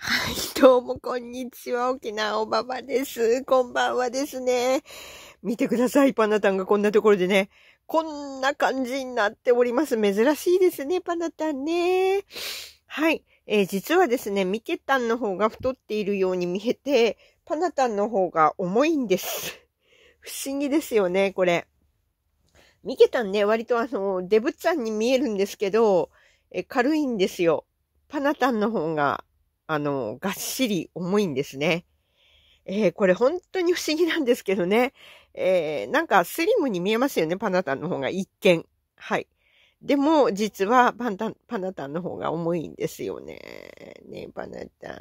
はい、どうもこんにちは。沖縄おばばです。こんばんはですね。見てください。パナタンがこんなところでね。こんな感じになっております。珍しいですね、パナタンね。はい。えー、実はですね、ミケタンの方が太っているように見えて、パナタンの方が重いんです。不思議ですよね、これ。ミケタンね、割とあの、デブちゃんに見えるんですけど、え軽いんですよ。パナタンの方があの、がっしり重いんですね。えー、これ本当に不思議なんですけどね。えー、なんかスリムに見えますよね、パナタンの方が一見。はい。でも、実はパンタン、パナタンの方が重いんですよね。ねえ、パナタン。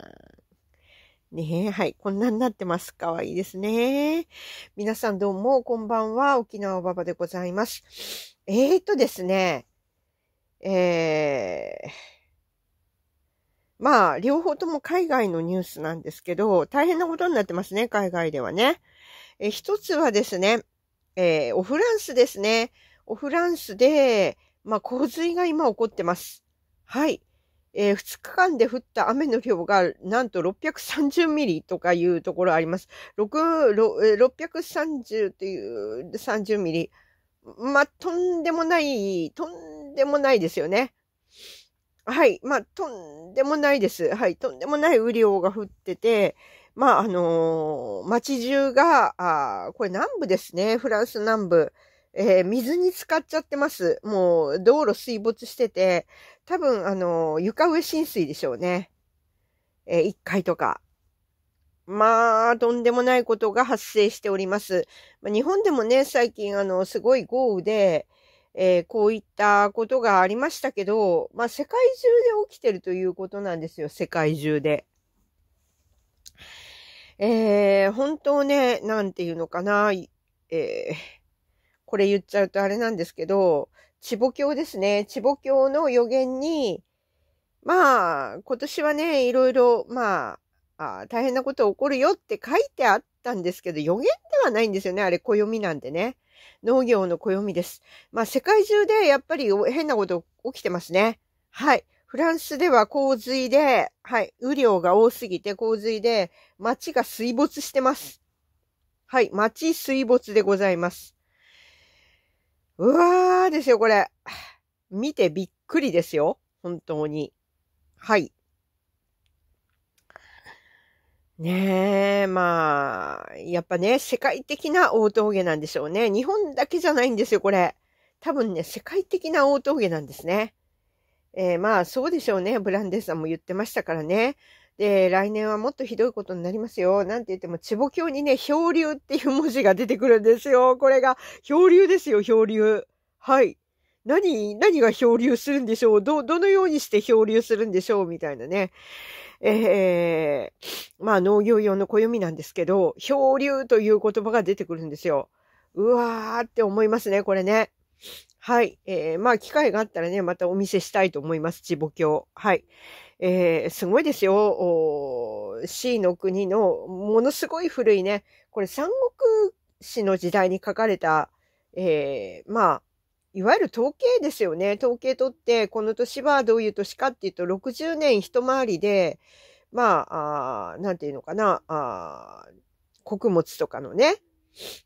ねえ、はい。こんなになってます。かわいいですね。皆さんどうも、こんばんは。沖縄ばばでございます。えーとですね。えー、まあ、両方とも海外のニュースなんですけど、大変なことになってますね、海外ではね。え一つはですね、えー、オフランスですね。オフランスで、まあ、洪水が今起こってます。はい。えー、2日間で降った雨の量がなんと630ミリとかいうところあります。630という30ミリ。まあ、とんでもない、とんでもないですよね。はい。まあ、とんでもないです。はい。とんでもない雨量が降ってて、まあ、あのー、街中が、あこれ南部ですね。フランス南部。えー、水に浸かっちゃってます。もう、道路水没してて、多分、あのー、床上浸水でしょうね。え1階とか。まあ、とんでもないことが発生しております。まあ、日本でもね、最近、あの、すごい豪雨で、えー、こういったことがありましたけど、まあ、世界中で起きてるということなんですよ、世界中で。えー、本当ね、なんていうのかな、えー、これ言っちゃうとあれなんですけど、チボ教ですね。チボ教の予言に、まあ、今年はね、いろいろ、まあ、あ大変なこと起こるよって書いてあったんですけど、予言ではないんですよね。あれ、暦なんでね。農業の暦です。まあ、世界中でやっぱり変なこと起きてますね。はい。フランスでは洪水で、はい、雨量が多すぎて洪水で、町が水没してます。はい、町水没でございます。うわーですよ、これ。見てびっくりですよ。本当に。はい。ねえ、まあ、やっぱね、世界的な大峠なんでしょうね。日本だけじゃないんですよ、これ。多分ね、世界的な大峠なんですね。えー、まあ、そうでしょうね。ブランデーさんも言ってましたからね。で、来年はもっとひどいことになりますよ。なんて言っても、チボ教にね、漂流っていう文字が出てくるんですよ。これが、漂流ですよ、漂流。はい。何、何が漂流するんでしょうど、どのようにして漂流するんでしょうみたいなね。えー、まあ農業用の暦なんですけど、漂流という言葉が出てくるんですよ。うわーって思いますね、これね。はい。えー、まあ、機会があったらね、またお見せしたいと思います。地母教。はい。えー、すごいですよ。C の国の、ものすごい古いね、これ三国史の時代に書かれた、えー、まあ、いわゆる統計ですよね。統計取って、この年はどういう年かっていうと、60年一回りで、まあ、あなんていうのかな、あ穀物とかのね、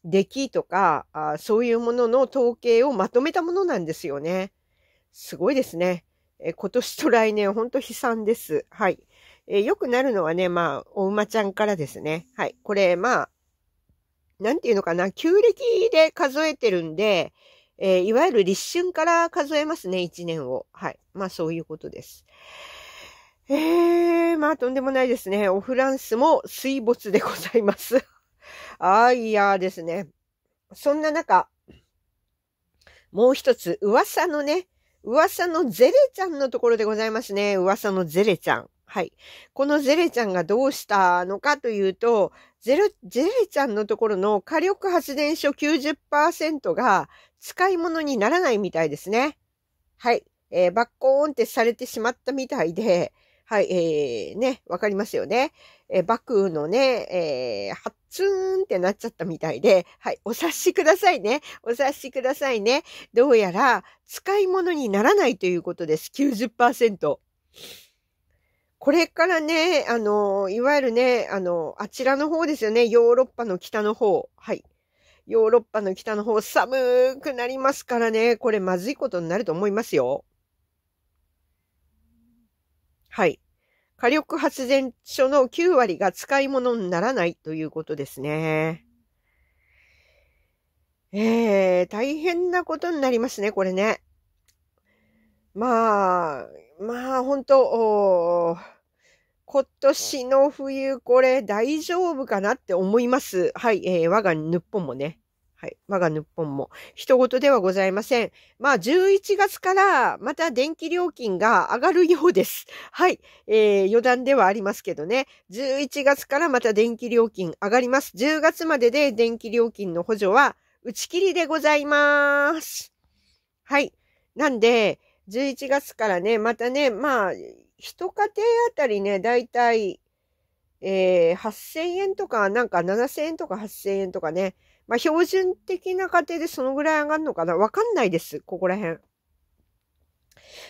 出来とかあ、そういうものの統計をまとめたものなんですよね。すごいですね。え今年と来年、ほんと悲惨です。はい。えよくなるのはね、まあ、お馬ちゃんからですね。はい。これ、まあ、なんていうのかな、旧暦で数えてるんで、えー、いわゆる立春から数えますね、1年を。はい。まあそういうことです。えー、まあとんでもないですね。おフランスも水没でございます。ああ、いやーですね。そんな中、もう一つ、噂のね、噂のゼレちゃんのところでございますね。噂のゼレちゃん。はい。このゼレちゃんがどうしたのかというと、ゼル、ゼレちゃんのところの火力発電所90%が使い物にならないみたいですね。はい。えー、バッコーンってされてしまったみたいで、はい、えー、ね、わかりますよね。えー、バクのね、えー、ハッツーンってなっちゃったみたいで、はい、お察しくださいね。お察しくださいね。どうやら使い物にならないということです。90%。これからね、あの、いわゆるね、あの、あちらの方ですよね、ヨーロッパの北の方。はい。ヨーロッパの北の方、寒くなりますからね、これまずいことになると思いますよ。はい。火力発電所の9割が使い物にならないということですね。えー、大変なことになりますね、これね。まあ、まあ本当、今年の冬これ大丈夫かなって思います。はい、えー、我が日本もね。はい。我が日本も。人事ではございません。まあ、11月からまた電気料金が上がるようです。はい。えー、余談ではありますけどね。11月からまた電気料金上がります。10月までで電気料金の補助は打ち切りでございます。はい。なんで、11月からね、またね、まあ、一家庭あたりね、だいたい、えー、8000円とか、なんか7000円とか8000円とかね。まあ、標準的な家庭でそのぐらい上がるのかなわかんないです。ここら辺。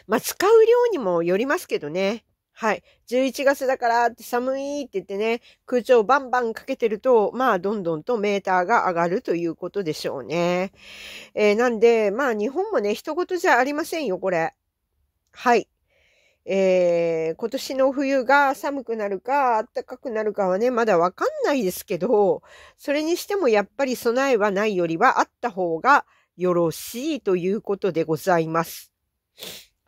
まあ、使う量にもよりますけどね。はい。11月だからって寒いって言ってね、空調をバンバンかけてると、まあ、どんどんとメーターが上がるということでしょうね。えー、なんで、まあ、日本もね、一言じゃありませんよ、これ。はい。えー、今年の冬が寒くなるか、暖かくなるかはね、まだわかんないですけど、それにしてもやっぱり備えはないよりはあった方がよろしいということでございます。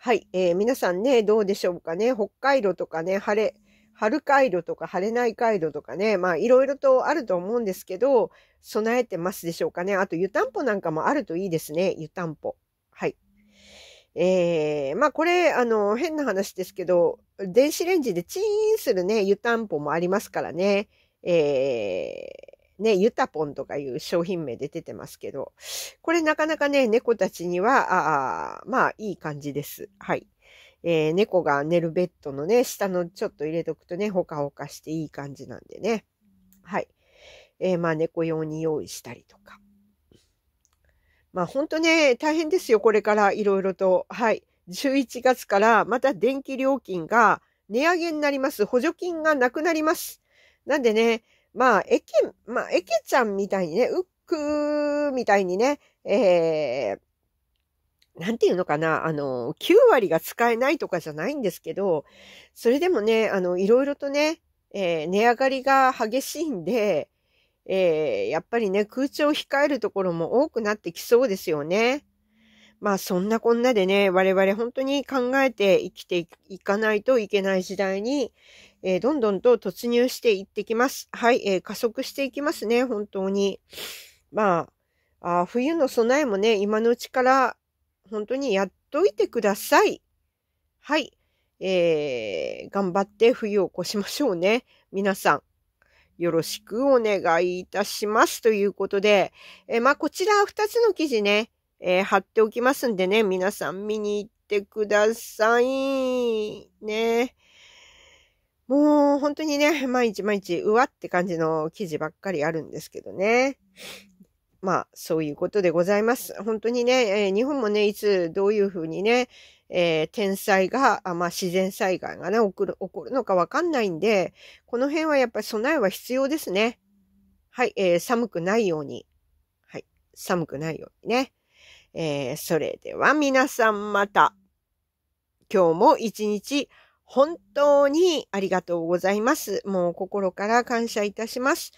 はい、えー、皆さんね、どうでしょうかね。北海道とかね、晴れ、春回路とか晴れない回路とかね、まあいろいろとあると思うんですけど、備えてますでしょうかね。あと湯たんぽなんかもあるといいですね。湯たんぽ。はい。えー、まあこれ、あの、変な話ですけど、電子レンジでチーンするね、湯たんぽもありますからね。えーね、ユタポンとかいう商品名で出てますけど、これなかなかね、猫たちには、あまあ、いい感じです。はい。えー、猫が寝るベッドのね、下のちょっと入れとくとね、ほかほかしていい感じなんでね。はい。えー、まあ、猫用に用意したりとか。まあ、ほんとね、大変ですよ、これからいろいろと。はい。11月からまた電気料金が値上げになります。補助金がなくなります。なんでね、まあ、駅、まあ、駅ちゃんみたいにね、うっくーみたいにね、えー、なんていうのかな、あの、9割が使えないとかじゃないんですけど、それでもね、あの、いろいろとね、えー、値上がりが激しいんで、えー、やっぱりね、空調を控えるところも多くなってきそうですよね。まあそんなこんなでね、我々本当に考えて生きていかないといけない時代に、えー、どんどんと突入していってきます。はい、えー、加速していきますね、本当に。まあ、あ冬の備えもね、今のうちから本当にやっといてください。はい、えー、頑張って冬を越しましょうね、皆さん。よろしくお願いいたします。ということで、えまあ、こちら2つの記事ね、えー、貼っておきますんでね、皆さん見に行ってください。ね。もう本当にね、毎日毎日、うわって感じの記事ばっかりあるんですけどね。まあ、そういうことでございます。本当にね、えー、日本もね、いつどういうふうにね、えー、天災が、あまあ、自然災害がね、起こる、起こるのかわかんないんで、この辺はやっぱり備えは必要ですね。はい、えー、寒くないように。はい、寒くないようにね。えー、それでは皆さんまた。今日も一日本当にありがとうございます。もう心から感謝いたします。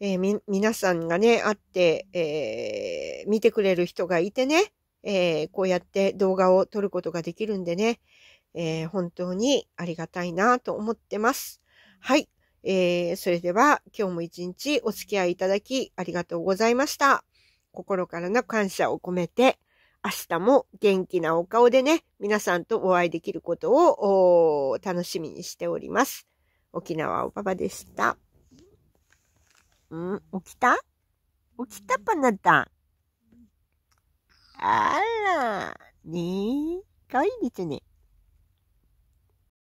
えー、み、皆さんがね、会って、えー、見てくれる人がいてね、えー、こうやって動画を撮ることができるんでね、え本当にありがたいなと思ってます。はい。えー、それでは今日も一日お付き合いいただきありがとうございました。心からの感謝を込めて、明日も元気なお顔でね、皆さんとお会いできることを楽しみにしております。沖縄おばばでした。ん起きた起きたパナタあら、ねえ、かわいいですね。